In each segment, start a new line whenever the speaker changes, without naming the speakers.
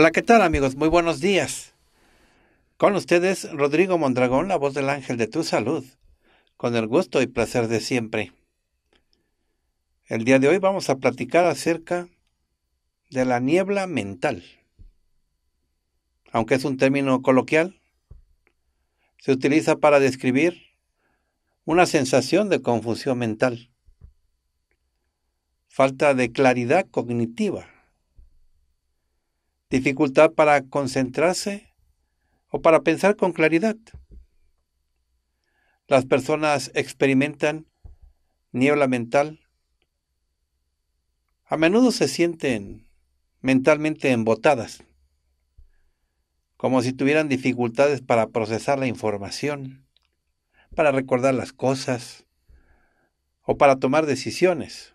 Hola, ¿qué tal amigos? Muy buenos días. Con ustedes, Rodrigo Mondragón, la voz del ángel de tu salud, con el gusto y placer de siempre. El día de hoy vamos a platicar acerca de la niebla mental. Aunque es un término coloquial, se utiliza para describir una sensación de confusión mental, falta de claridad cognitiva dificultad para concentrarse o para pensar con claridad. Las personas experimentan niebla mental. A menudo se sienten mentalmente embotadas, como si tuvieran dificultades para procesar la información, para recordar las cosas o para tomar decisiones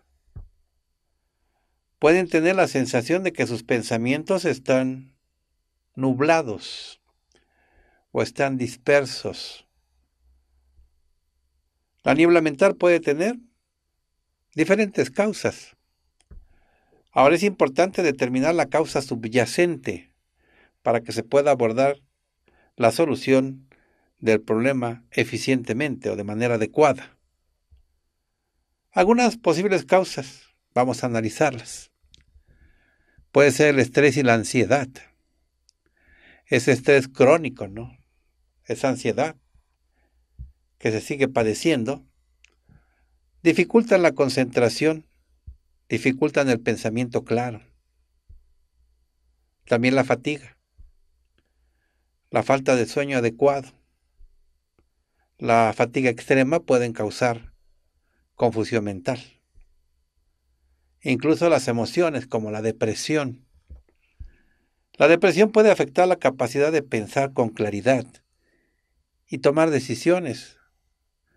pueden tener la sensación de que sus pensamientos están nublados o están dispersos. La niebla mental puede tener diferentes causas. Ahora es importante determinar la causa subyacente para que se pueda abordar la solución del problema eficientemente o de manera adecuada. Algunas posibles causas, vamos a analizarlas puede ser el estrés y la ansiedad. Ese estrés crónico, ¿no? Esa ansiedad que se sigue padeciendo, dificultan la concentración, dificultan el pensamiento claro. También la fatiga, la falta de sueño adecuado, la fatiga extrema pueden causar confusión mental incluso las emociones como la depresión. La depresión puede afectar la capacidad de pensar con claridad y tomar decisiones.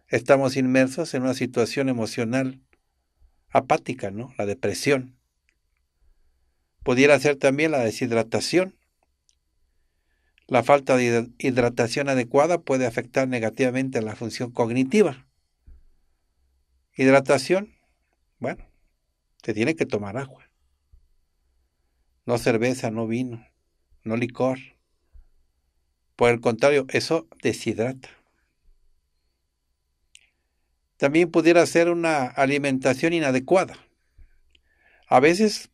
Estamos inmersos en una situación emocional apática, ¿no? La depresión. Pudiera ser también la deshidratación. La falta de hidratación adecuada puede afectar negativamente a la función cognitiva. Hidratación, bueno, te tiene que tomar agua. No cerveza, no vino, no licor. Por el contrario, eso deshidrata. También pudiera ser una alimentación inadecuada. A veces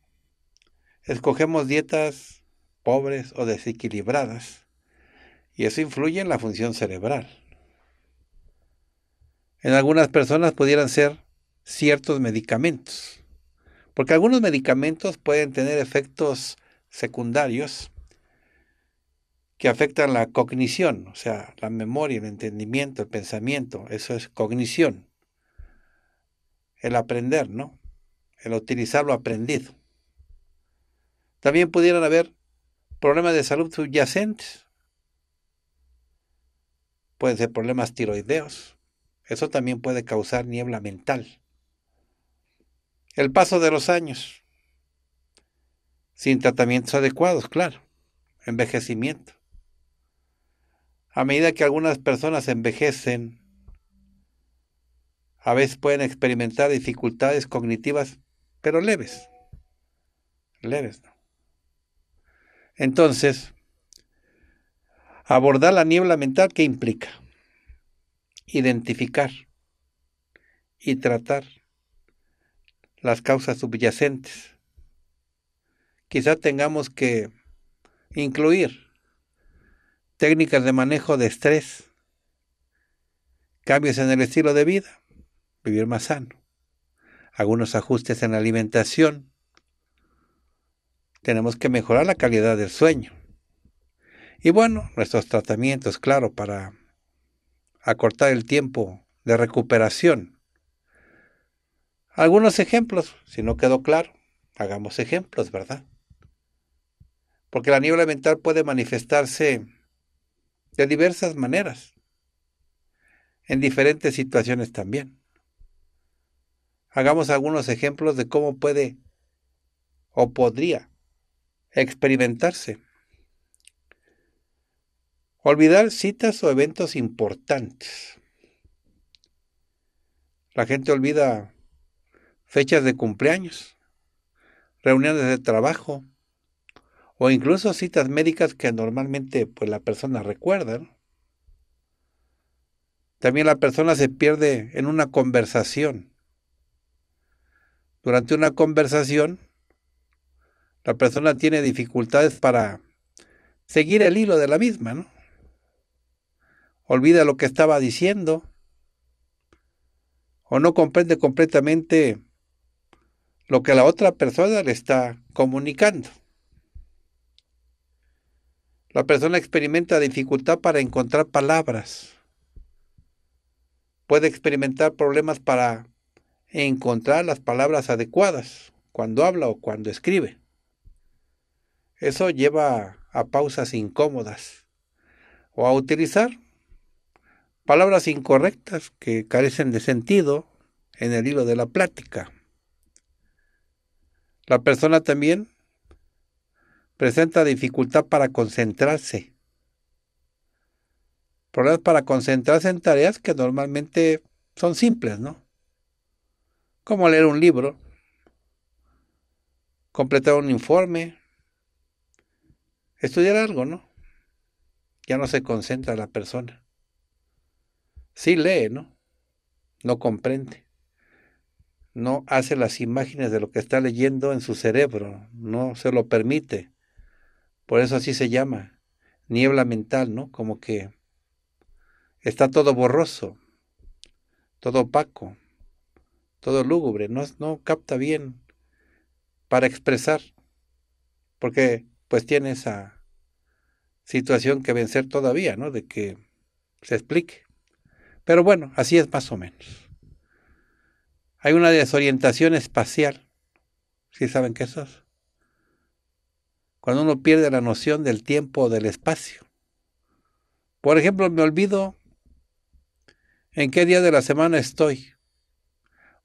escogemos dietas pobres o desequilibradas y eso influye en la función cerebral. En algunas personas pudieran ser ciertos medicamentos. Porque algunos medicamentos pueden tener efectos secundarios que afectan la cognición, o sea, la memoria, el entendimiento, el pensamiento. Eso es cognición. El aprender, ¿no? El utilizar lo aprendido. También pudieran haber problemas de salud subyacentes. Pueden ser problemas tiroideos. Eso también puede causar niebla mental el paso de los años, sin tratamientos adecuados, claro, envejecimiento. A medida que algunas personas envejecen, a veces pueden experimentar dificultades cognitivas, pero leves, leves. ¿no? Entonces, abordar la niebla mental, ¿qué implica? Identificar y tratar las causas subyacentes. Quizá tengamos que incluir técnicas de manejo de estrés, cambios en el estilo de vida, vivir más sano, algunos ajustes en la alimentación. Tenemos que mejorar la calidad del sueño. Y bueno, nuestros tratamientos, claro, para acortar el tiempo de recuperación algunos ejemplos, si no quedó claro, hagamos ejemplos, ¿verdad? Porque la niebla mental puede manifestarse de diversas maneras, en diferentes situaciones también. Hagamos algunos ejemplos de cómo puede o podría experimentarse. Olvidar citas o eventos importantes. La gente olvida fechas de cumpleaños, reuniones de trabajo o incluso citas médicas que normalmente pues, la persona recuerda. También la persona se pierde en una conversación. Durante una conversación, la persona tiene dificultades para seguir el hilo de la misma, ¿no? Olvida lo que estaba diciendo o no comprende completamente lo que la otra persona le está comunicando. La persona experimenta dificultad para encontrar palabras. Puede experimentar problemas para encontrar las palabras adecuadas cuando habla o cuando escribe. Eso lleva a pausas incómodas o a utilizar palabras incorrectas que carecen de sentido en el hilo de la plática. La persona también presenta dificultad para concentrarse. Problemas para concentrarse en tareas que normalmente son simples, ¿no? Como leer un libro, completar un informe, estudiar algo, ¿no? Ya no se concentra la persona. Sí lee, ¿no? No comprende no hace las imágenes de lo que está leyendo en su cerebro, no se lo permite. Por eso así se llama, niebla mental, ¿no? Como que está todo borroso, todo opaco, todo lúgubre, no, no capta bien para expresar, porque pues tiene esa situación que vencer todavía, ¿no? De que se explique. Pero bueno, así es más o menos. Hay una desorientación espacial. ¿Sí saben qué es eso? Cuando uno pierde la noción del tiempo o del espacio. Por ejemplo, me olvido en qué día de la semana estoy.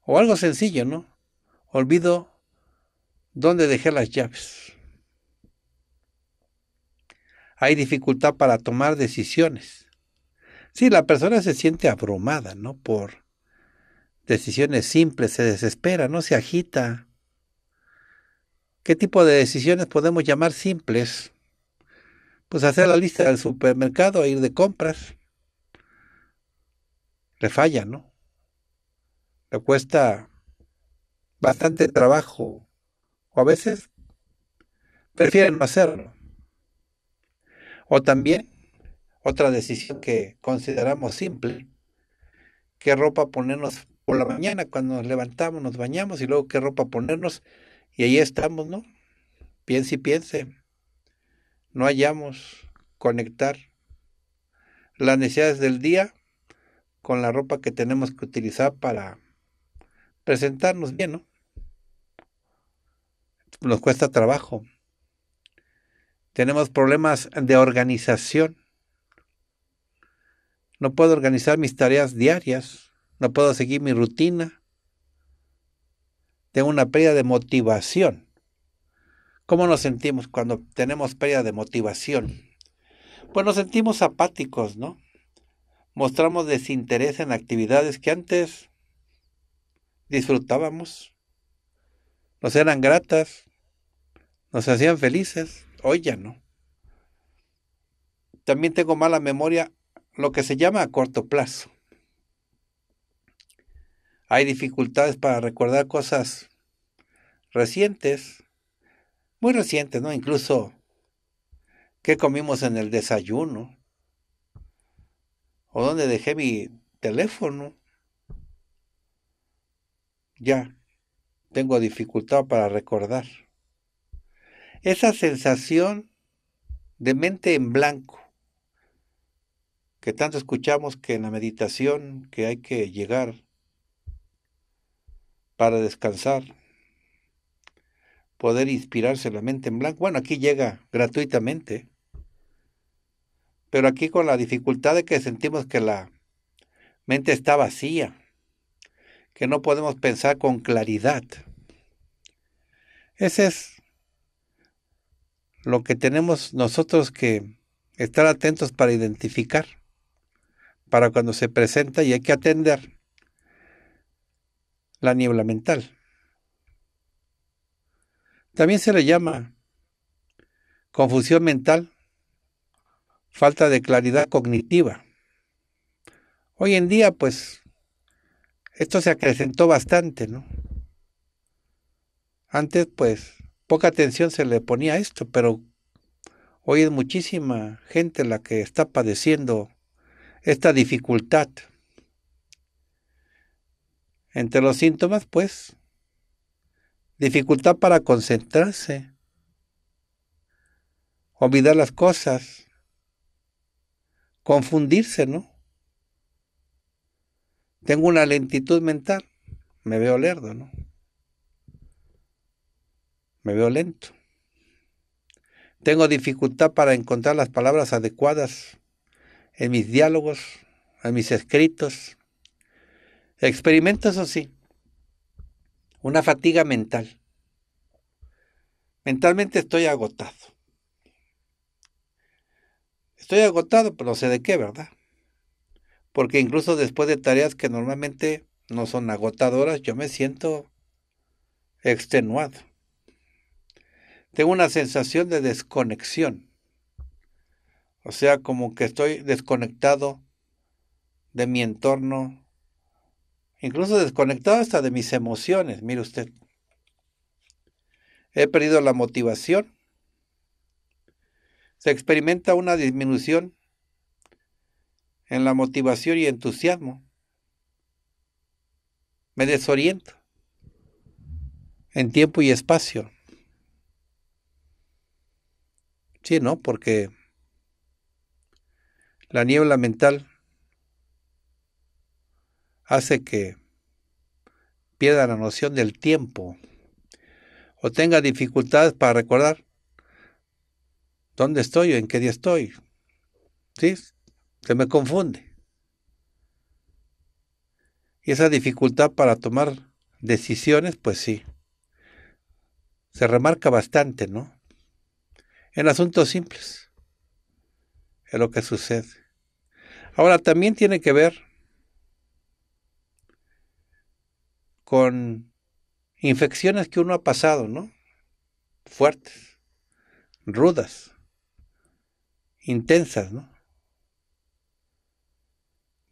O algo sencillo, ¿no? Olvido dónde dejé las llaves. Hay dificultad para tomar decisiones. Sí, la persona se siente abrumada, ¿no? Por decisiones simples, se desespera, no se agita. ¿Qué tipo de decisiones podemos llamar simples? Pues hacer la lista del supermercado a e ir de compras. Le falla, ¿no? Le cuesta bastante trabajo. O a veces prefieren no hacerlo. O también, otra decisión que consideramos simple, qué ropa ponernos por la mañana cuando nos levantamos, nos bañamos y luego qué ropa ponernos y ahí estamos, ¿no? Piense y piense. No hallamos conectar las necesidades del día con la ropa que tenemos que utilizar para presentarnos bien, ¿no? Nos cuesta trabajo. Tenemos problemas de organización. No puedo organizar mis tareas diarias no puedo seguir mi rutina. Tengo una pérdida de motivación. ¿Cómo nos sentimos cuando tenemos pérdida de motivación? Pues nos sentimos apáticos, ¿no? Mostramos desinterés en actividades que antes disfrutábamos, nos eran gratas, nos hacían felices, hoy ya no. También tengo mala memoria, lo que se llama a corto plazo. Hay dificultades para recordar cosas recientes, muy recientes, ¿no? Incluso qué comimos en el desayuno, o dónde dejé mi teléfono. Ya, tengo dificultad para recordar. Esa sensación de mente en blanco, que tanto escuchamos que en la meditación que hay que llegar para descansar, poder inspirarse la mente en blanco. Bueno, aquí llega gratuitamente, pero aquí con la dificultad de que sentimos que la mente está vacía, que no podemos pensar con claridad. Ese es lo que tenemos nosotros que estar atentos para identificar, para cuando se presenta y hay que atender la niebla mental. También se le llama confusión mental, falta de claridad cognitiva. Hoy en día, pues, esto se acrecentó bastante, ¿no? Antes, pues, poca atención se le ponía a esto, pero hoy es muchísima gente la que está padeciendo esta dificultad entre los síntomas, pues, dificultad para concentrarse, olvidar las cosas, confundirse, ¿no? Tengo una lentitud mental, me veo lerdo, ¿no? Me veo lento. Tengo dificultad para encontrar las palabras adecuadas en mis diálogos, en mis escritos. Experimento, eso sí, una fatiga mental. Mentalmente estoy agotado. Estoy agotado, pero no sé de qué, ¿verdad? Porque incluso después de tareas que normalmente no son agotadoras, yo me siento extenuado. Tengo una sensación de desconexión. O sea, como que estoy desconectado de mi entorno, incluso desconectado hasta de mis emociones, mire usted. He perdido la motivación. Se experimenta una disminución en la motivación y entusiasmo. Me desoriento en tiempo y espacio. Sí, ¿no? Porque la niebla mental hace que pierda la noción del tiempo o tenga dificultades para recordar dónde estoy o en qué día estoy. ¿Sí? Se me confunde. Y esa dificultad para tomar decisiones, pues sí. Se remarca bastante, ¿no? En asuntos simples. Es lo que sucede. Ahora, también tiene que ver con infecciones que uno ha pasado, ¿no? Fuertes, rudas, intensas, ¿no?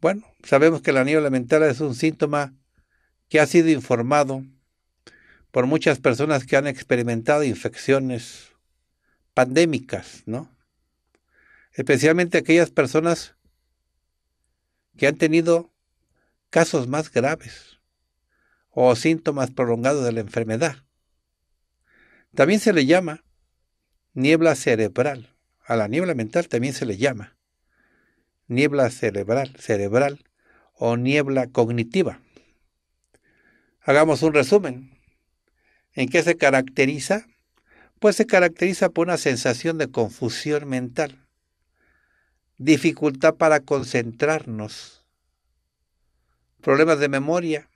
Bueno, sabemos que la nieve mental es un síntoma que ha sido informado por muchas personas que han experimentado infecciones pandémicas, ¿no? Especialmente aquellas personas que han tenido casos más graves o síntomas prolongados de la enfermedad. También se le llama niebla cerebral. A la niebla mental también se le llama niebla cerebral, cerebral o niebla cognitiva. Hagamos un resumen. ¿En qué se caracteriza? Pues se caracteriza por una sensación de confusión mental, dificultad para concentrarnos, problemas de memoria,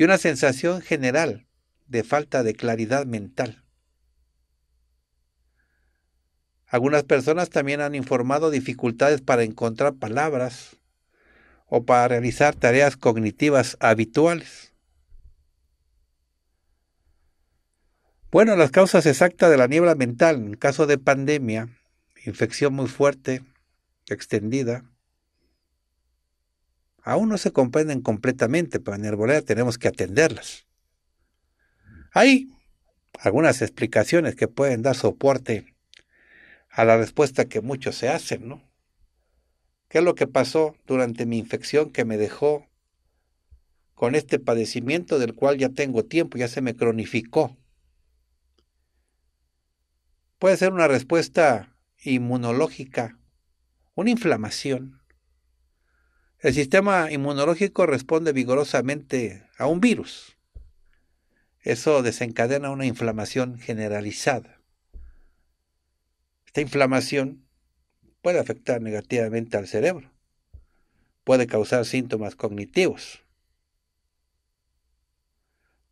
y una sensación general de falta de claridad mental. Algunas personas también han informado dificultades para encontrar palabras o para realizar tareas cognitivas habituales. Bueno, las causas exactas de la niebla mental en caso de pandemia, infección muy fuerte, extendida, aún no se comprenden completamente, pero en herbolera tenemos que atenderlas. Hay algunas explicaciones que pueden dar soporte a la respuesta que muchos se hacen, ¿no? ¿Qué es lo que pasó durante mi infección que me dejó con este padecimiento del cual ya tengo tiempo, ya se me cronificó? Puede ser una respuesta inmunológica, una inflamación, el sistema inmunológico responde vigorosamente a un virus. Eso desencadena una inflamación generalizada. Esta inflamación puede afectar negativamente al cerebro, puede causar síntomas cognitivos,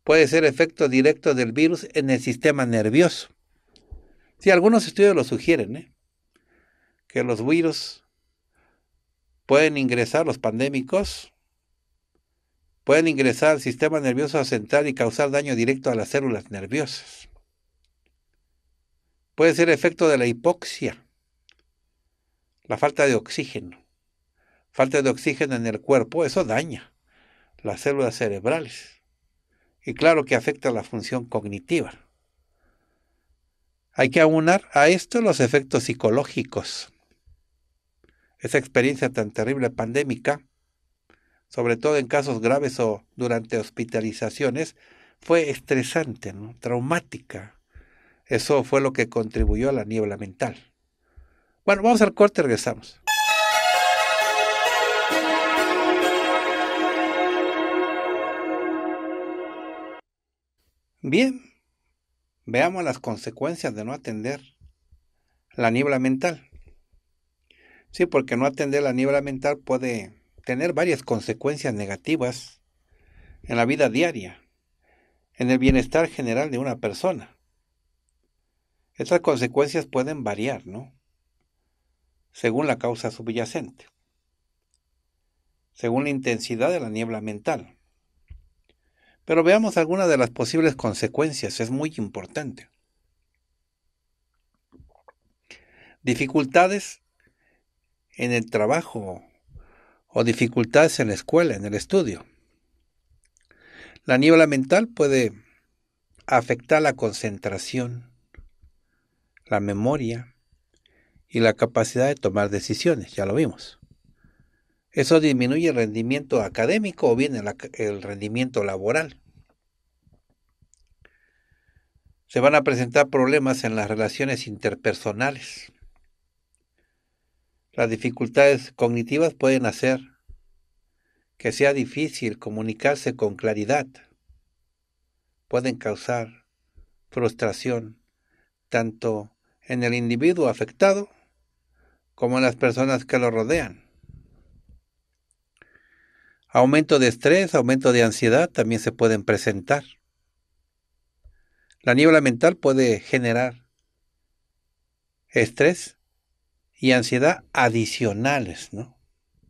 puede ser efecto directo del virus en el sistema nervioso. Si algunos estudios lo sugieren, ¿eh? que los virus pueden ingresar los pandémicos, pueden ingresar al sistema nervioso central y causar daño directo a las células nerviosas. Puede ser efecto de la hipoxia, la falta de oxígeno. Falta de oxígeno en el cuerpo, eso daña las células cerebrales. Y claro que afecta la función cognitiva. Hay que aunar a esto los efectos psicológicos esa experiencia tan terrible pandémica, sobre todo en casos graves o durante hospitalizaciones, fue estresante, ¿no? traumática. Eso fue lo que contribuyó a la niebla mental. Bueno, vamos al corte, regresamos. Bien, veamos las consecuencias de no atender la niebla mental. Sí, porque no atender la niebla mental puede tener varias consecuencias negativas en la vida diaria, en el bienestar general de una persona. Estas consecuencias pueden variar, ¿no? Según la causa subyacente, según la intensidad de la niebla mental. Pero veamos algunas de las posibles consecuencias, es muy importante. Dificultades en el trabajo o dificultades en la escuela, en el estudio. La niebla mental puede afectar la concentración, la memoria y la capacidad de tomar decisiones, ya lo vimos. Eso disminuye el rendimiento académico o bien el, el rendimiento laboral. Se van a presentar problemas en las relaciones interpersonales las dificultades cognitivas pueden hacer que sea difícil comunicarse con claridad. Pueden causar frustración tanto en el individuo afectado como en las personas que lo rodean. Aumento de estrés, aumento de ansiedad también se pueden presentar. La niebla mental puede generar estrés y ansiedad adicionales, ¿no?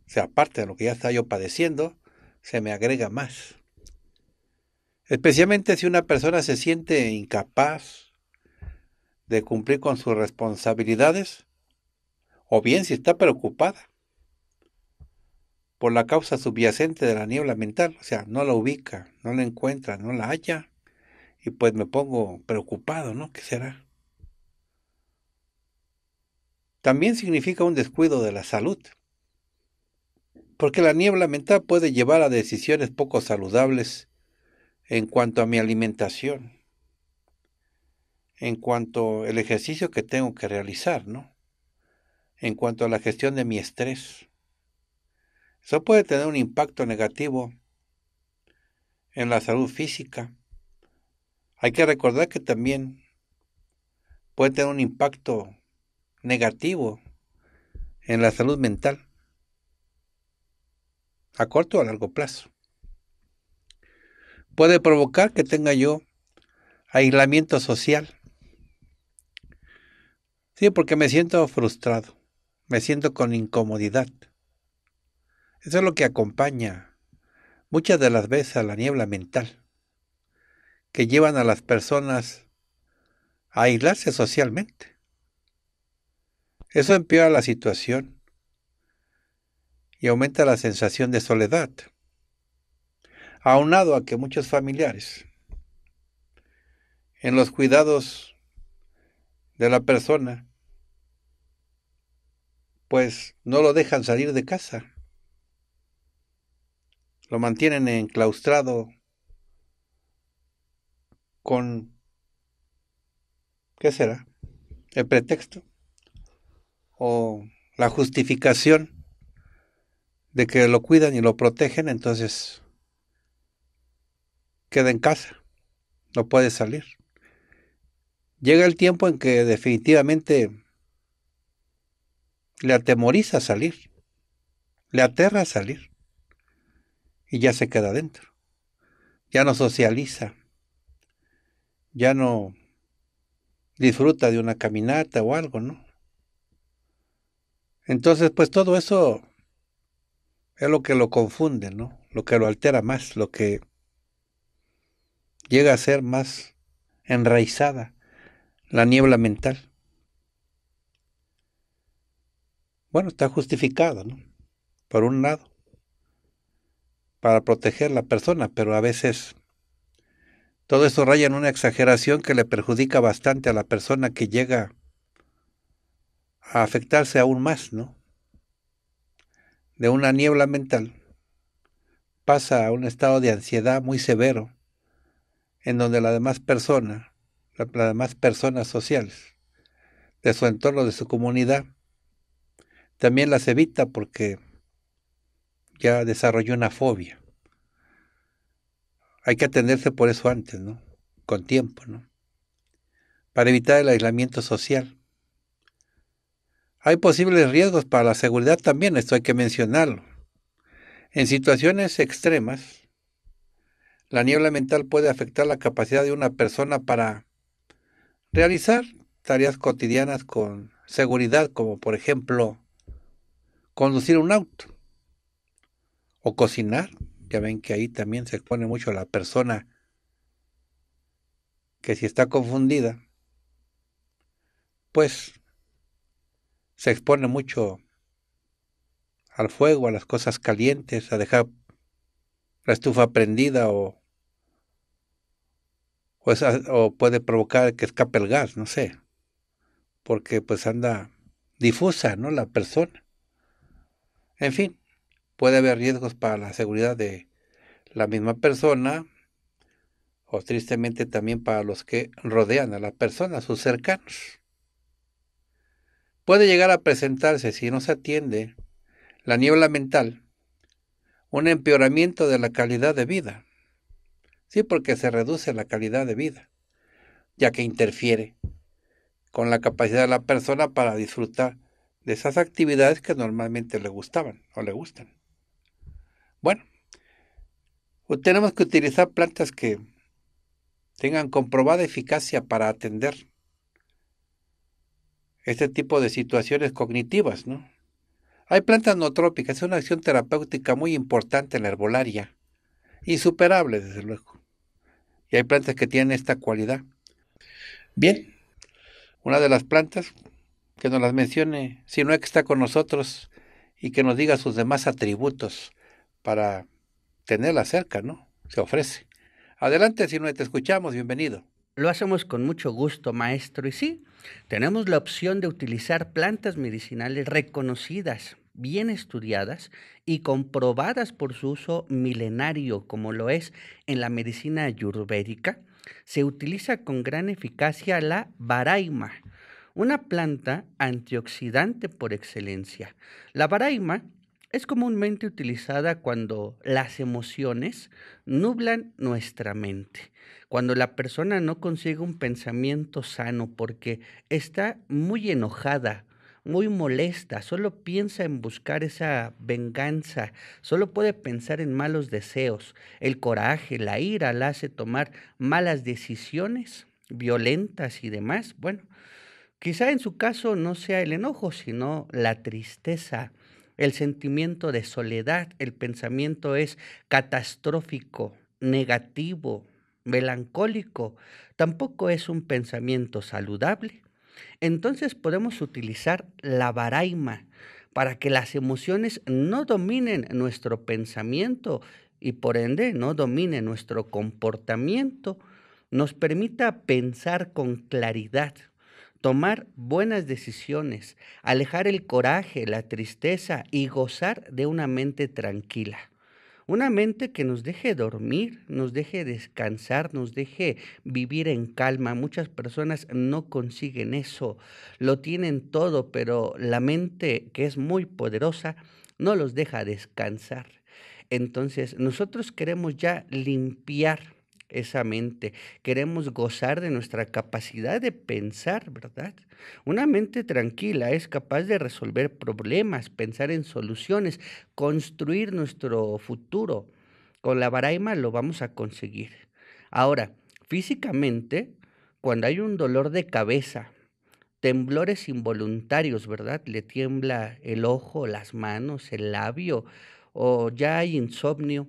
O sea, aparte de lo que ya está yo padeciendo, se me agrega más. Especialmente si una persona se siente incapaz de cumplir con sus responsabilidades, o bien si está preocupada por la causa subyacente de la niebla mental, o sea, no la ubica, no la encuentra, no la halla, y pues me pongo preocupado, ¿no? ¿Qué será? también significa un descuido de la salud, porque la niebla mental puede llevar a decisiones poco saludables en cuanto a mi alimentación, en cuanto al ejercicio que tengo que realizar, ¿no? En cuanto a la gestión de mi estrés. Eso puede tener un impacto negativo en la salud física. Hay que recordar que también puede tener un impacto negativo en la salud mental, a corto o a largo plazo. Puede provocar que tenga yo aislamiento social. Sí, porque me siento frustrado, me siento con incomodidad. Eso es lo que acompaña muchas de las veces a la niebla mental, que llevan a las personas a aislarse socialmente. Eso empeora la situación y aumenta la sensación de soledad, aunado a que muchos familiares en los cuidados de la persona, pues no lo dejan salir de casa, lo mantienen enclaustrado con, ¿qué será? El pretexto o la justificación de que lo cuidan y lo protegen, entonces queda en casa, no puede salir. Llega el tiempo en que definitivamente le atemoriza salir, le aterra salir y ya se queda adentro, ya no socializa, ya no disfruta de una caminata o algo, ¿no? Entonces, pues todo eso es lo que lo confunde, ¿no? Lo que lo altera más, lo que llega a ser más enraizada la niebla mental. Bueno, está justificado, ¿no? Por un lado, para proteger a la persona, pero a veces todo eso raya en una exageración que le perjudica bastante a la persona que llega a afectarse aún más, ¿no? De una niebla mental pasa a un estado de ansiedad muy severo, en donde la demás persona, las la demás personas sociales de su entorno, de su comunidad, también las evita porque ya desarrolló una fobia. Hay que atenderse por eso antes, ¿no? Con tiempo, ¿no? Para evitar el aislamiento social. Hay posibles riesgos para la seguridad también, esto hay que mencionarlo. En situaciones extremas, la niebla mental puede afectar la capacidad de una persona para realizar tareas cotidianas con seguridad, como por ejemplo conducir un auto o cocinar. Ya ven que ahí también se expone mucho la persona que si está confundida, pues se expone mucho al fuego, a las cosas calientes, a dejar la estufa prendida o, puede provocar que escape el gas, no sé, porque pues anda difusa, ¿no? La persona. En fin, puede haber riesgos para la seguridad de la misma persona o tristemente también para los que rodean a la persona, sus cercanos. Puede llegar a presentarse, si no se atiende, la niebla mental, un empeoramiento de la calidad de vida. Sí, porque se reduce la calidad de vida, ya que interfiere con la capacidad de la persona para disfrutar de esas actividades que normalmente le gustaban o le gustan. Bueno, tenemos que utilizar plantas que tengan comprobada eficacia para atender este tipo de situaciones cognitivas, ¿no? Hay plantas no trópicas, es una acción terapéutica muy importante en la herbolaria, insuperable desde luego. Y hay plantas que tienen esta cualidad. Bien, una de las plantas que nos las mencione, si no es que está con nosotros y que nos diga sus demás atributos para tenerla cerca,
¿no? Se ofrece. Adelante, si no te escuchamos, bienvenido. Lo hacemos con mucho gusto, maestro. Y sí, tenemos la opción de utilizar plantas medicinales reconocidas, bien estudiadas y comprobadas por su uso milenario, como lo es en la medicina ayurvédica. Se utiliza con gran eficacia la baraima, una planta antioxidante por excelencia. La baraima es comúnmente utilizada cuando las emociones nublan nuestra mente, cuando la persona no consigue un pensamiento sano porque está muy enojada, muy molesta, solo piensa en buscar esa venganza, solo puede pensar en malos deseos, el coraje, la ira la hace tomar malas decisiones violentas y demás. Bueno, quizá en su caso no sea el enojo, sino la tristeza el sentimiento de soledad, el pensamiento es catastrófico, negativo, melancólico, tampoco es un pensamiento saludable. Entonces podemos utilizar la varaima para que las emociones no dominen nuestro pensamiento y por ende no dominen nuestro comportamiento, nos permita pensar con claridad, tomar buenas decisiones, alejar el coraje, la tristeza y gozar de una mente tranquila. Una mente que nos deje dormir, nos deje descansar, nos deje vivir en calma. Muchas personas no consiguen eso. Lo tienen todo, pero la mente, que es muy poderosa, no los deja descansar. Entonces, nosotros queremos ya limpiar esa mente, queremos gozar de nuestra capacidad de pensar, ¿verdad? Una mente tranquila es capaz de resolver problemas, pensar en soluciones, construir nuestro futuro. Con la baraima lo vamos a conseguir. Ahora, físicamente, cuando hay un dolor de cabeza, temblores involuntarios, ¿verdad? Le tiembla el ojo, las manos, el labio, o ya hay insomnio,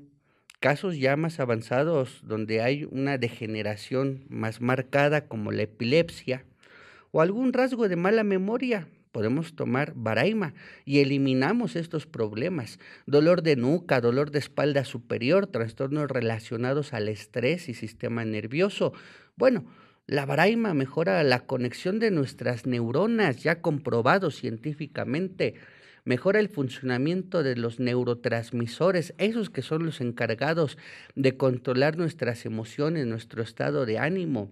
casos ya más avanzados donde hay una degeneración más marcada como la epilepsia o algún rasgo de mala memoria, podemos tomar Baraima y eliminamos estos problemas. Dolor de nuca, dolor de espalda superior, trastornos relacionados al estrés y sistema nervioso. Bueno, la Baraima mejora la conexión de nuestras neuronas, ya comprobado científicamente mejora el funcionamiento de los neurotransmisores, esos que son los encargados de controlar nuestras emociones, nuestro estado de ánimo,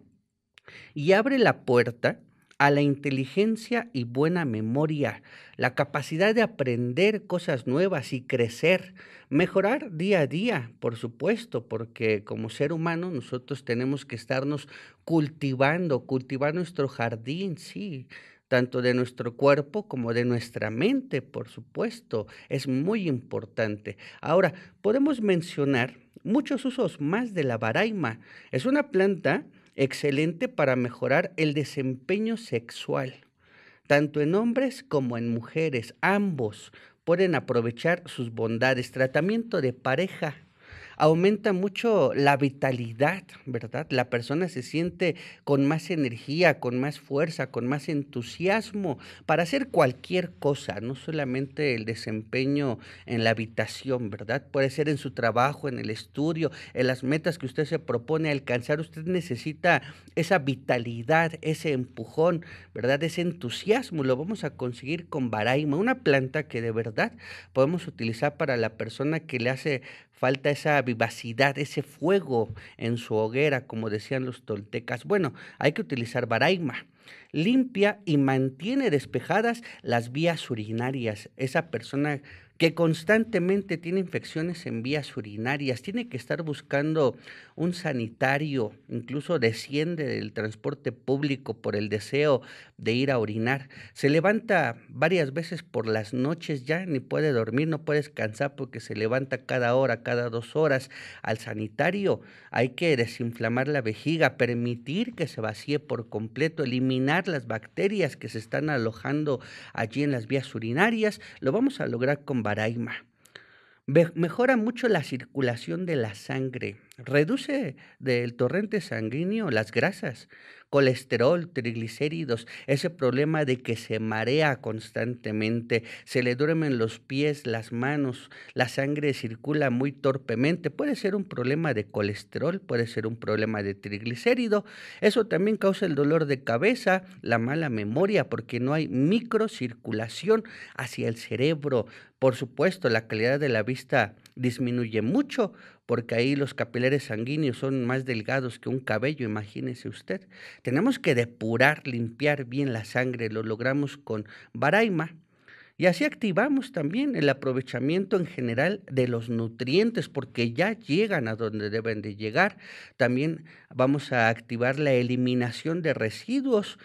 y abre la puerta a la inteligencia y buena memoria, la capacidad de aprender cosas nuevas y crecer, mejorar día a día, por supuesto, porque como ser humano nosotros tenemos que estarnos cultivando, cultivar nuestro jardín, sí, tanto de nuestro cuerpo como de nuestra mente, por supuesto. Es muy importante. Ahora, podemos mencionar muchos usos más de la baraima. Es una planta excelente para mejorar el desempeño sexual, tanto en hombres como en mujeres. Ambos pueden aprovechar sus bondades. Tratamiento de pareja aumenta mucho la vitalidad, ¿verdad? La persona se siente con más energía, con más fuerza, con más entusiasmo para hacer cualquier cosa, no solamente el desempeño en la habitación, ¿verdad? Puede ser en su trabajo, en el estudio, en las metas que usted se propone alcanzar. Usted necesita esa vitalidad, ese empujón, ¿verdad? Ese entusiasmo lo vamos a conseguir con Baraima, una planta que de verdad podemos utilizar para la persona que le hace falta esa vivacidad, ese fuego en su hoguera, como decían los toltecas. Bueno, hay que utilizar baraima. Limpia y mantiene despejadas las vías urinarias. Esa persona que constantemente tiene infecciones en vías urinarias, tiene que estar buscando un sanitario, incluso desciende del transporte público por el deseo de ir a orinar, se levanta varias veces por las noches ya, ni puede dormir, no puede descansar porque se levanta cada hora, cada dos horas al sanitario, hay que desinflamar la vejiga, permitir que se vacíe por completo, eliminar las bacterias que se están alojando allí en las vías urinarias, lo vamos a lograr con Mejora mucho la circulación de la sangre, reduce del torrente sanguíneo las grasas, colesterol, triglicéridos, ese problema de que se marea constantemente, se le duermen los pies, las manos, la sangre circula muy torpemente. Puede ser un problema de colesterol, puede ser un problema de triglicérido. Eso también causa el dolor de cabeza, la mala memoria, porque no hay microcirculación hacia el cerebro. Por supuesto, la calidad de la vista disminuye mucho porque ahí los capilares sanguíneos son más delgados que un cabello, imagínese usted. Tenemos que depurar, limpiar bien la sangre, lo logramos con Baraima, y así activamos también el aprovechamiento en general de los nutrientes, porque ya llegan a donde deben de llegar. También vamos a activar la eliminación de residuos,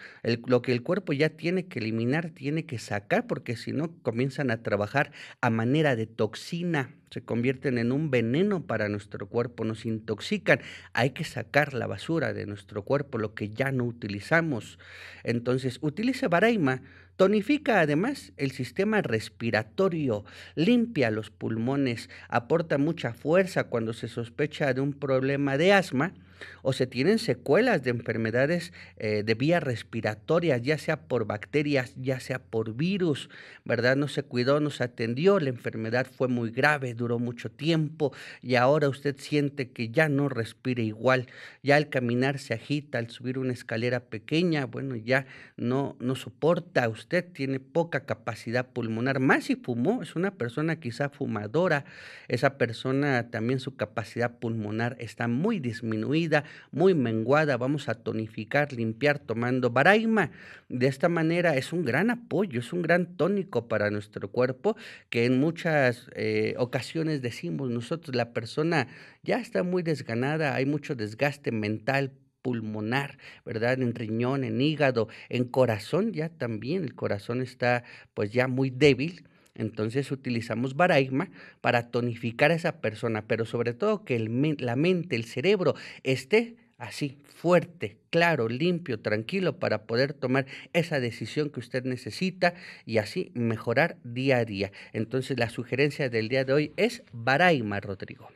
lo que el cuerpo ya tiene que eliminar, tiene que sacar, porque si no comienzan a trabajar a manera de toxina se convierten en un veneno para nuestro cuerpo, nos intoxican. Hay que sacar la basura de nuestro cuerpo, lo que ya no utilizamos. Entonces, utilice Baraima Tonifica además el sistema respiratorio, limpia los pulmones, aporta mucha fuerza cuando se sospecha de un problema de asma o se tienen secuelas de enfermedades eh, de vías respiratorias, ya sea por bacterias, ya sea por virus, ¿verdad? No se cuidó, no se atendió, la enfermedad fue muy grave, duró mucho tiempo y ahora usted siente que ya no respira igual, ya al caminar se agita, al subir una escalera pequeña, bueno, ya no, no soporta, usted tiene poca capacidad pulmonar, más si fumó, es una persona quizá fumadora, esa persona también su capacidad pulmonar está muy disminuida muy menguada, vamos a tonificar, limpiar tomando Baraima. De esta manera es un gran apoyo, es un gran tónico para nuestro cuerpo que en muchas eh, ocasiones decimos nosotros, la persona ya está muy desganada, hay mucho desgaste mental, pulmonar, ¿verdad? En riñón, en hígado, en corazón, ya también el corazón está pues ya muy débil entonces utilizamos baraigma para tonificar a esa persona, pero sobre todo que la mente, el cerebro esté así, fuerte, claro, limpio, tranquilo, para poder tomar esa decisión que usted necesita y así mejorar día a día. Entonces la sugerencia del día de hoy es baraigma, Rodrigo.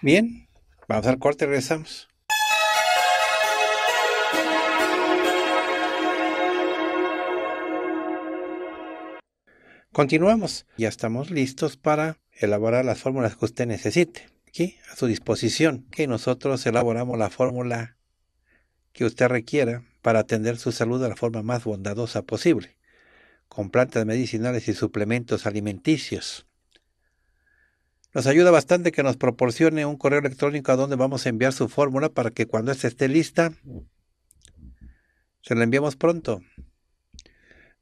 Bien, vamos al corte, regresamos. Continuamos, ya estamos listos para elaborar las fórmulas que usted necesite. Aquí a su disposición, que nosotros elaboramos la fórmula que usted requiera para atender su salud de la forma más bondadosa posible, con plantas medicinales y suplementos alimenticios. Nos ayuda bastante que nos proporcione un correo electrónico a donde vamos a enviar su fórmula para que cuando ésta esté lista, se la enviamos pronto.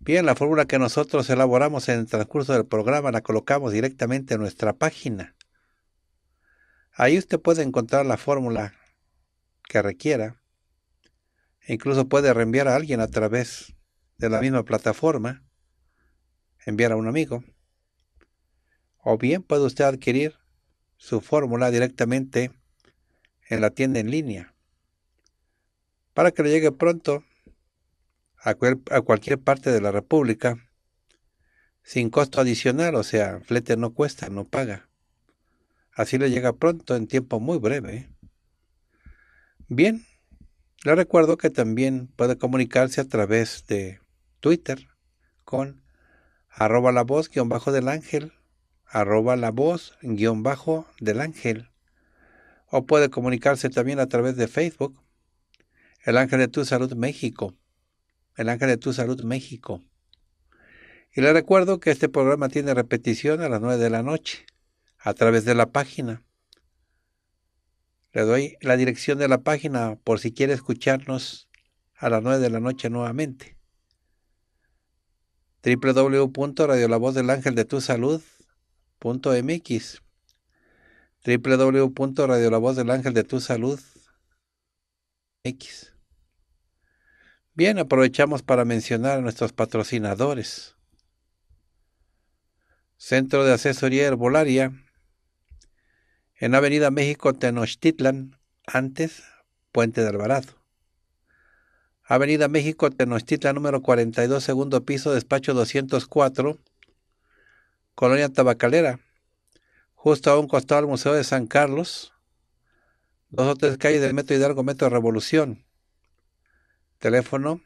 Bien, la fórmula que nosotros elaboramos en el transcurso del programa la colocamos directamente en nuestra página. Ahí usted puede encontrar la fórmula que requiera. E incluso puede reenviar a alguien a través de la misma plataforma. Enviar a un amigo. O bien puede usted adquirir su fórmula directamente en la tienda en línea. Para que le llegue pronto a, cualquier parte de la República sin costo adicional, o sea, flete no cuesta, no paga. Así le llega pronto en tiempo muy breve. Bien, le recuerdo que también puede comunicarse a través de Twitter con arroba la voz guión bajo del ángel, arroba la voz guión bajo del ángel. O puede comunicarse también a través de Facebook, el ángel de tu salud México. El Ángel de tu Salud México. Y le recuerdo que este programa tiene repetición a las 9 de la noche a través de la página. Le doy la dirección de la página por si quiere escucharnos a las 9 de la noche nuevamente. www.radio-la-voz-del-angel-de-tu-salud.mx del de tu www.radiolavozdelangeldetusalud.mx Bien, aprovechamos para mencionar a nuestros patrocinadores. Centro de Asesoría Herbolaria, en Avenida México Tenochtitlan, antes Puente de Alvarado. Avenida México Tenochtitlan número 42, segundo piso, despacho 204, Colonia Tabacalera, justo a un costado del Museo de San Carlos, dos o tres calles del Metro Hidalgo, Metro Revolución teléfono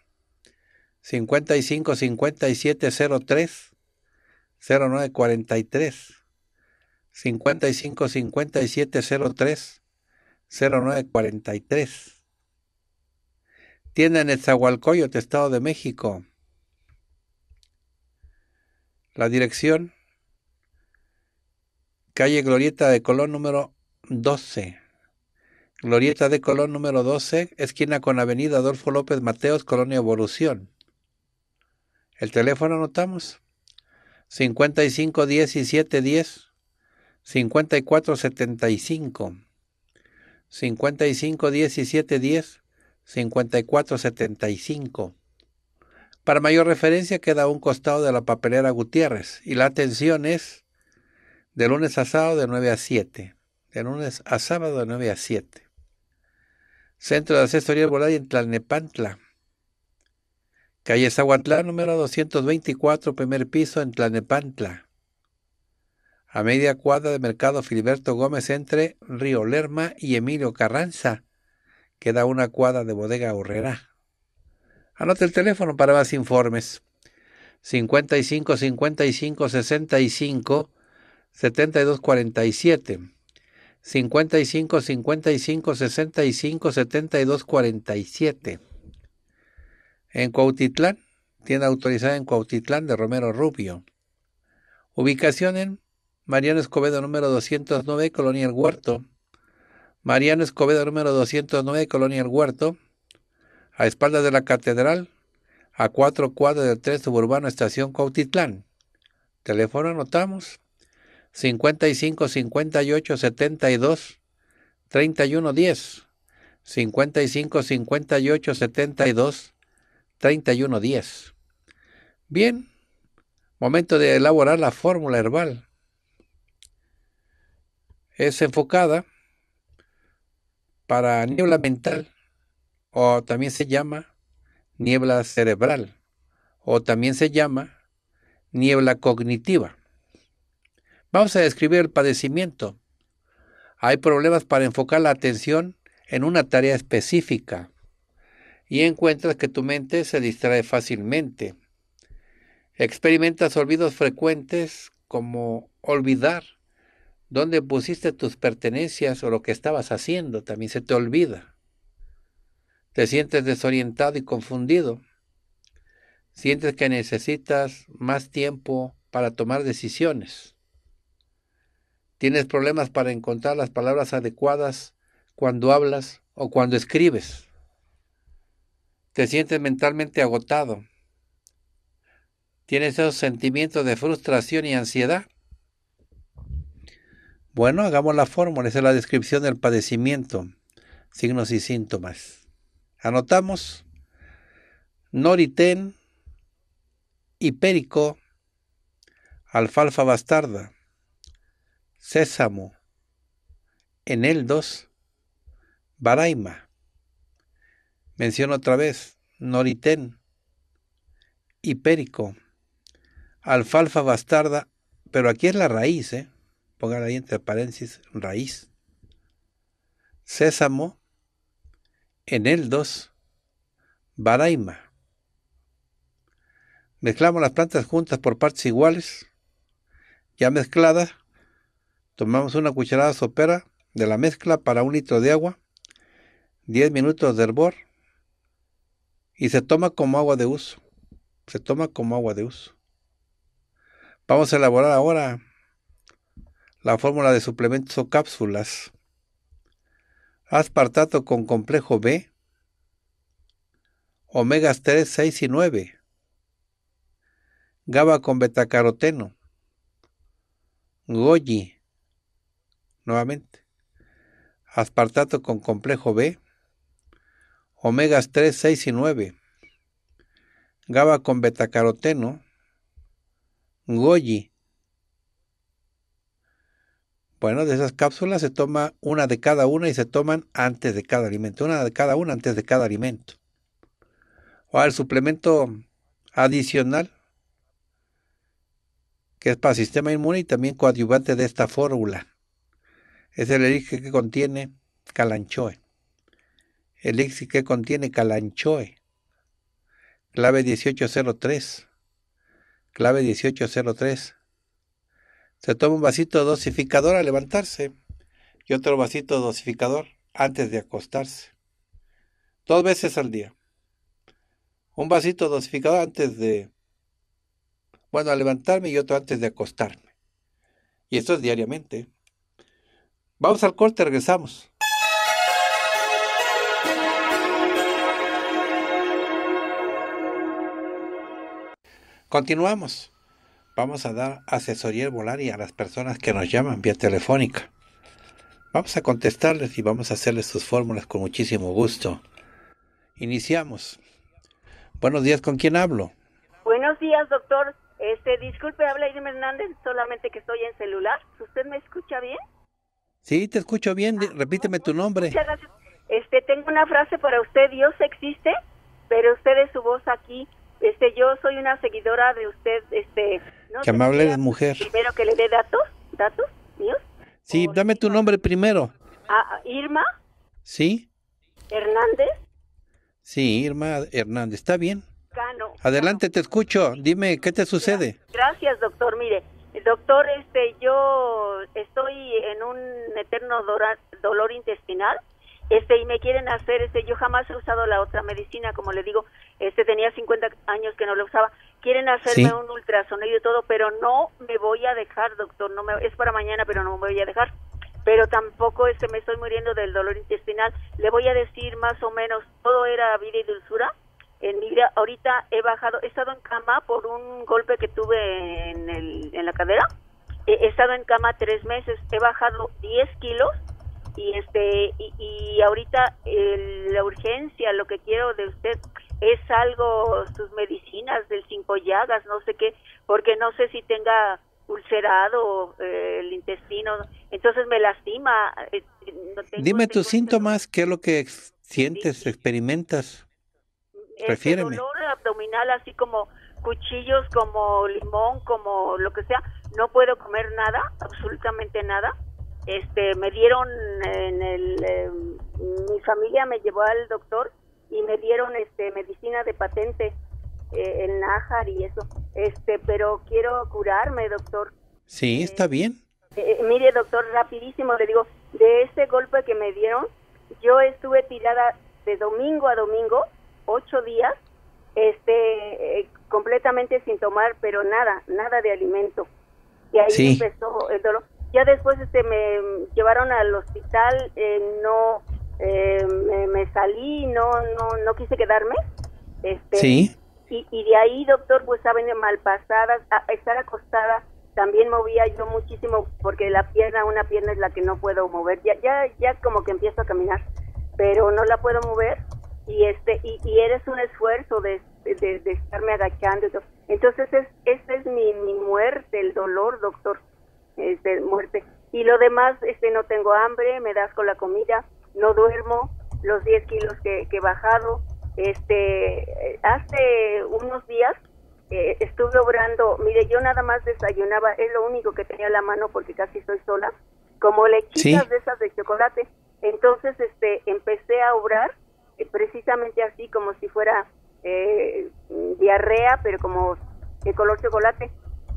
55 5703 0943 55 5703 0943 Tienda en Etzahualcoyot, Estado de México. La dirección, calle Glorieta de Colón número 12. Glorieta de Colón número 12, esquina con Avenida Adolfo López Mateos, Colonia Evolución. El teléfono anotamos 55 17 10 54 75 55 17 10 54 75. Para mayor referencia queda un costado de la papelera Gutiérrez y la atención es de lunes a sábado de 9 a 7. De lunes a sábado de 9 a 7. Centro de Asesoría Laboral en Tlalnepantla. Calle Zahuatlán, número 224, primer piso, en Tlalnepantla. A media cuadra de Mercado Filiberto Gómez entre Río Lerma y Emilio Carranza. Queda una cuadra de Bodega Horrera. Anote el teléfono para más informes. 55 55 65 72 47. 55 55 65 72 47. En Cuautitlán, tienda autorizada en Cuautitlán de Romero Rubio. Ubicación en Mariano Escobedo número 209, Colonia El Huerto. Mariano Escobedo número 209, Colonia El Huerto. A espaldas de la catedral, a cuatro cuadras del tren suburbano Estación Cuautitlán. Teléfono anotamos 55 58 72 31 10. 55 58 72 31 10. Bien, momento de elaborar la fórmula herbal. Es enfocada para niebla mental o también se llama niebla cerebral o también se llama niebla cognitiva. Vamos a describir el padecimiento. Hay problemas para enfocar la atención en una tarea específica y encuentras que tu mente se distrae fácilmente. Experimentas olvidos frecuentes como olvidar dónde pusiste tus pertenencias o lo que estabas haciendo, también se te olvida. Te sientes desorientado y confundido. Sientes que necesitas más tiempo para tomar decisiones tienes problemas para encontrar las palabras adecuadas cuando hablas o cuando escribes. Te sientes mentalmente agotado. Tienes esos sentimientos de frustración y ansiedad. Bueno, hagamos la fórmula. Esa es la descripción del padecimiento, signos y síntomas. Anotamos Noritén. hipérico, alfalfa bastarda Sésamo, Eneldos, Baraima. Menciono otra vez Noritén, Hipérico, alfalfa bastarda, pero aquí es la raíz, ¿eh? Pongan ahí entre paréntesis, raíz. Sésamo, Eneldos, Baraima. Mezclamos las plantas juntas por partes iguales, ya mezcladas, Tomamos una cucharada sopera de la mezcla para un litro de agua, 10 minutos de hervor y se toma como agua de uso. Se toma como agua de uso. Vamos a elaborar ahora la fórmula de suplementos o cápsulas. Aspartato con complejo B, omegas 3, 6 y 9, GABA con betacaroteno, Goji nuevamente. Aspartato con complejo B, omegas 3, 6 y 9, GABA con betacaroteno, Goji. Bueno, de esas cápsulas se toma una de cada una y se toman antes de cada alimento, una de cada una antes de cada alimento. O el suplemento adicional, que es para sistema inmune y también coadyuvante de esta fórmula. Es el elixir que contiene calanchoe. Elixir que contiene calanchoe. Clave 1803. Clave 1803. Se toma un vasito dosificador al levantarse y otro vasito dosificador antes de acostarse. Dos veces al día. Un vasito dosificador antes de, bueno, a levantarme y otro antes de acostarme. Y esto es diariamente. Vamos al corte, regresamos. Continuamos. Vamos a dar asesoría volaria a las personas que nos llaman vía telefónica. Vamos a contestarles y vamos a hacerles sus fórmulas con muchísimo gusto. Iniciamos. Buenos días, ¿con quién hablo?
Buenos días, doctor. Este, disculpe, habla Irma Hernández, solamente que estoy en celular. ¿Usted me escucha bien?
Sí, te escucho bien. Ah, repíteme tu nombre.
Este, tengo una frase para usted. Dios existe, pero usted es su voz aquí. Este, yo soy una seguidora de usted. Este, ¿no? Qué
amable mujer.
Primero que le dé datos, datos
Sí, dame tu nombre primero.
Ah, ah, Irma. Sí. Hernández.
Sí, Irma Hernández. Está bien. Cano. Adelante, te escucho. Dime, ¿qué te sucede?
Gracias, doctor. Mire, Doctor, este, yo estoy en un eterno dolor, intestinal este y me quieren hacer este yo jamás he usado la otra medicina como le digo este tenía 50 años que no lo usaba quieren hacerme un ultrasonido y todo pero no me voy a dejar doctor no me es para mañana pero no me voy a dejar pero tampoco este me estoy muriendo del dolor intestinal le voy a decir más o menos todo era vida y dulzura en mi vida, ahorita he bajado, he estado en cama por un golpe que tuve en, la cadera. He, estado en cama tres meses, he bajado 10 kilos y este y, ahorita la urgencia, lo que quiero de usted es algo, sus medicinas del cinco llagas, no sé qué, porque no sé si tenga ulcerado eh, el intestino, entonces me lastima. Eh, Dime tus
síntomas, ¿qué es lo que sientes, experimentas?
El dolor abdominal así como cuchillos, como limón, como lo que sea. No puedo comer nada, absolutamente nada. Este, me dieron en el, em, mi familia me llevó al doctor y me dieron este medicina de patente el eh, en Nájar y eso. Este, pero quiero curarme, doctor.
Sí, eh, está bien.
Eh, mire, doctor, rapidísimo le digo, de ese golpe que me dieron, yo estuve tirada de domingo a domingo ocho días este eh, completamente sin tomar pero nada nada de alimento y ahí empezó el dolor ya después este me llevaron al hospital eh, no eh, me, salí no no no quise quedarme este, sí y, de ahí doctor pues saben malpasada, a estar acostada también movía yo muchísimo porque la pierna una pierna es la que no puedo mover ya ya ya como que empiezo a caminar pero no la puedo mover y este y, eres un esfuerzo de, de, de, estarme agachando entonces es, es mi, mi muerte el dolor doctor este muerte y lo demás este no tengo hambre me das con la comida no duermo los 10 kilos que, he bajado este hace unos días eh, estuve obrando mire yo nada más desayunaba es lo único que tenía la mano porque casi estoy sola como lechitas de esas de chocolate entonces este empecé a obrar eh, precisamente así, como si fuera eh, diarrea, pero como de color chocolate.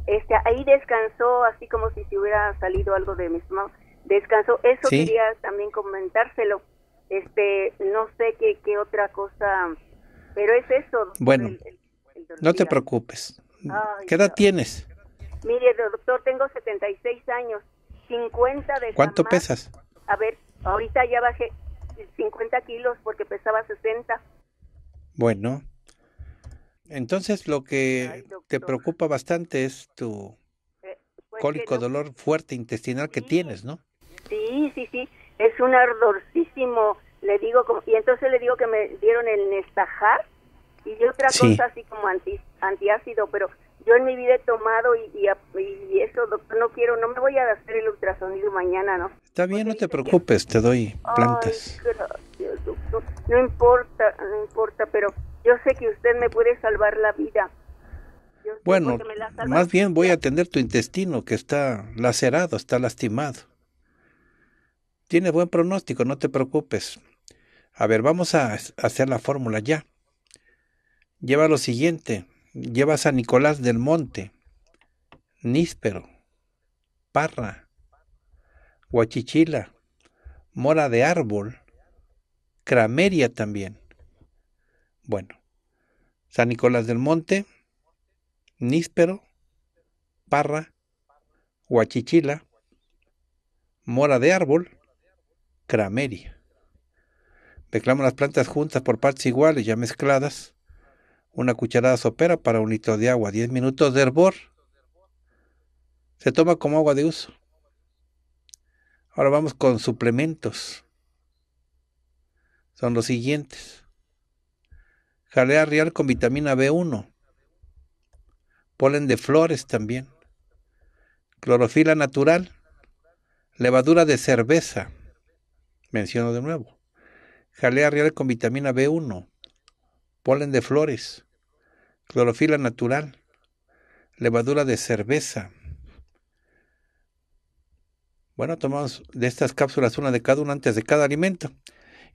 Este, ahí descansó, así como si se hubiera salido algo de mi estómago. Descansó. Eso quería también comentárselo. Este, no sé qué, qué otra cosa, pero es eso. bueno, no te
preocupes. ¿Qué edad tienes?
Mire, doctor, tengo 76 años, 50 de... ¿Cuánto pesas? A ver, ahorita ya bajé 50 kilos porque pesaba 60.
Bueno, entonces lo que te preocupa bastante es tu
eh, pues cólico dolor
fuerte intestinal que tienes, ¿no?
Sí, sí, sí, es un ardorcísimo, le digo, como, y entonces le digo que me dieron el nestajar y otra cosa así como antiácido, pero yo en mi vida he tomado y, eso, doctor, no quiero, no me voy a hacer el ultrasonido mañana, ¿no?
Está bien, no te preocupes, te doy plantas.
No importa, no importa, pero yo sé que usted me puede salvar la vida.
bueno, más bien voy a atender tu intestino que está lacerado, está lastimado. Tiene buen pronóstico, no te preocupes. A ver, vamos a hacer la fórmula ya. Lleva lo siguiente, lleva San Nicolás del Monte, Níspero, Parra, Huachichila, Mora de Árbol, Crameria también. Bueno, San Nicolás del Monte, Níspero, Parra, Huachichila, Mora de Árbol, Crameria. mezclamos las plantas juntas por partes iguales, ya mezcladas, una cucharada sopera para un litro de agua, 10 minutos de hervor. Se toma como agua de uso. Ahora vamos con suplementos. Son los siguientes. Jalea real con vitamina B1. Polen de flores también. Clorofila natural. Levadura de cerveza. Menciono de nuevo. Jalea real con vitamina B1. Polen de flores clorofila natural, levadura de cerveza. Bueno, tomamos de estas cápsulas una de cada una antes de cada alimento.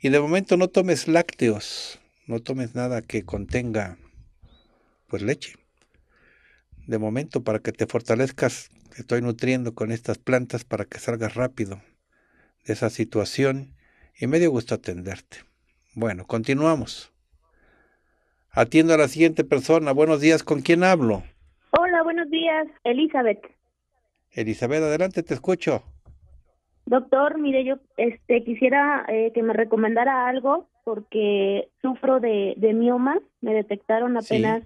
Y de momento no tomes lácteos, no tomes nada que contenga pues leche. De momento para que te fortalezcas, te estoy nutriendo con estas plantas para que salgas rápido de esa situación y dio gusto atenderte. Bueno, continuamos. Atiendo a la siguiente persona. Buenos días, ¿con quién hablo?
Hola, buenos días, Elizabeth.
Elizabeth, adelante, te escucho.
Doctor, mire, yo este, quisiera eh, que me recomendara algo porque sufro de, miomas. Me detectaron apenas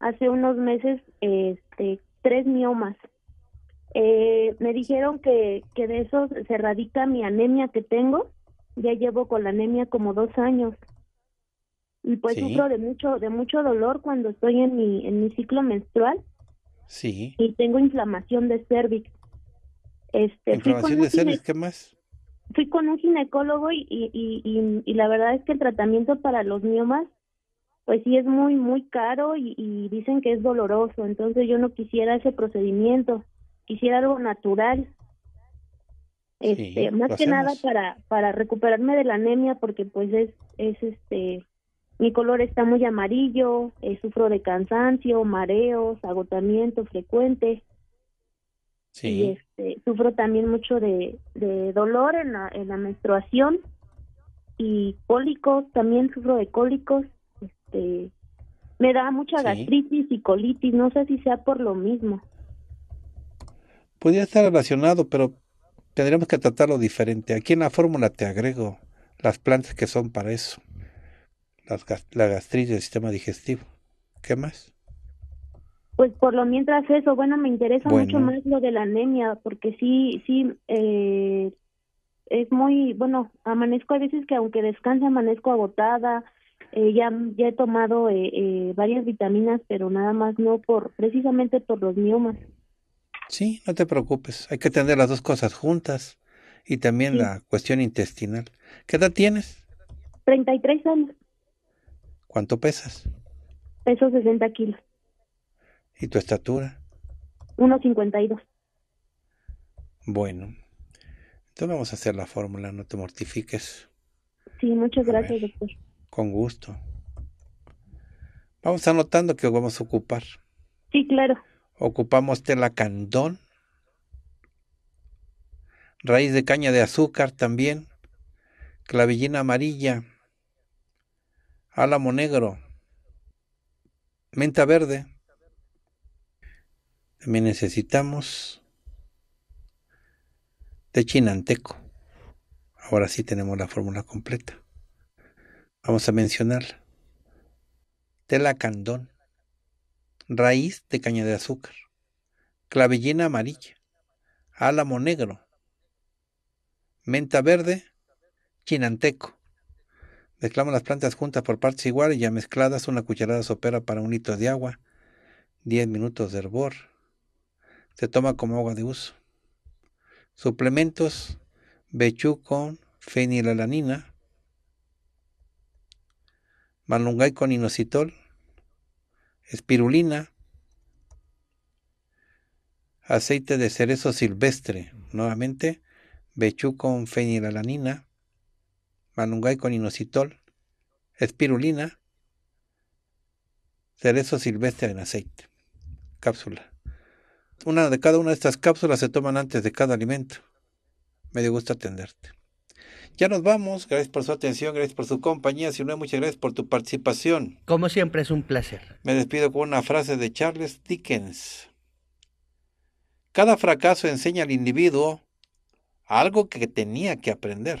hace unos meses este, tres miomas. Eh, me dijeron que, que de eso se radica mi anemia que tengo. Ya llevo con la anemia como dos años
y pues sufro de
mucho de mucho dolor cuando estoy en mi en mi ciclo menstrual. Sí. Y tengo inflamación de cervix.
Este, inflamación de cervix, ¿qué más?
Fui con un ginecólogo y, y, y, la verdad es que el tratamiento para los miomas, pues sí es muy, muy caro y dicen que es doloroso. Entonces yo no quisiera ese procedimiento, quisiera algo natural.
Este, más que nada
para para recuperarme de la anemia porque pues es es este mi color está muy amarillo, eh, sufro de cansancio, mareos, agotamiento frecuente. Sí. Este, sufro también mucho de, dolor en la, menstruación y cólicos, también sufro de cólicos. Este, me da mucha gastritis y colitis, no sé si sea por lo mismo.
Podría estar relacionado, pero tendríamos que tratarlo diferente. Aquí en la fórmula te agrego las plantas que son para eso la gastritis, el sistema digestivo. ¿Qué más?
Pues por lo mientras eso, bueno, me interesa mucho más lo de la anemia, porque sí, sí, eh, es muy, bueno, amanezco a veces que aunque descanse, amanezco agotada, eh, ya, ya he tomado eh, varias vitaminas, pero nada más no por, precisamente por los miomas.
Sí, no te preocupes, hay que tener las dos cosas juntas y también la cuestión intestinal. ¿Qué edad tienes? 33 años. ¿Cuánto pesas? Peso
60 kilos.
¿Y tu estatura?
1,52.
Bueno, entonces vamos a hacer la fórmula, no te mortifiques.
Sí, muchas gracias, doctor.
Con gusto. Vamos anotando que vamos a ocupar. Sí, claro. Ocupamos tela candón. raíz de caña de azúcar también, clavillina amarilla, álamo negro, menta verde. También necesitamos de chinanteco. Ahora sí tenemos la fórmula completa. Vamos a mencionarla. Tela candón, raíz de caña de azúcar, clavellina amarilla, álamo negro, menta verde, chinanteco. Mezclamos las plantas juntas por partes iguales y ya mezcladas una cucharada sopera para un litro de agua. 10 minutos de hervor. Se toma como agua de uso. Suplementos. Bechú con fenilalanina. Malungay con inositol. Espirulina. Aceite de cerezo silvestre. Nuevamente. Bechú con fenilalanina manungay con inositol, espirulina, cerezo silvestre en aceite. Cápsula. Una de cada una de estas cápsulas se toman antes de cada alimento. Me dio gusto atenderte. Ya nos vamos. Gracias por su atención, gracias por su compañía. Si no, muchas gracias por tu participación.
Como siempre, es un placer.
Me despido con una frase de Charles Dickens. Cada fracaso enseña al individuo algo que tenía que aprender.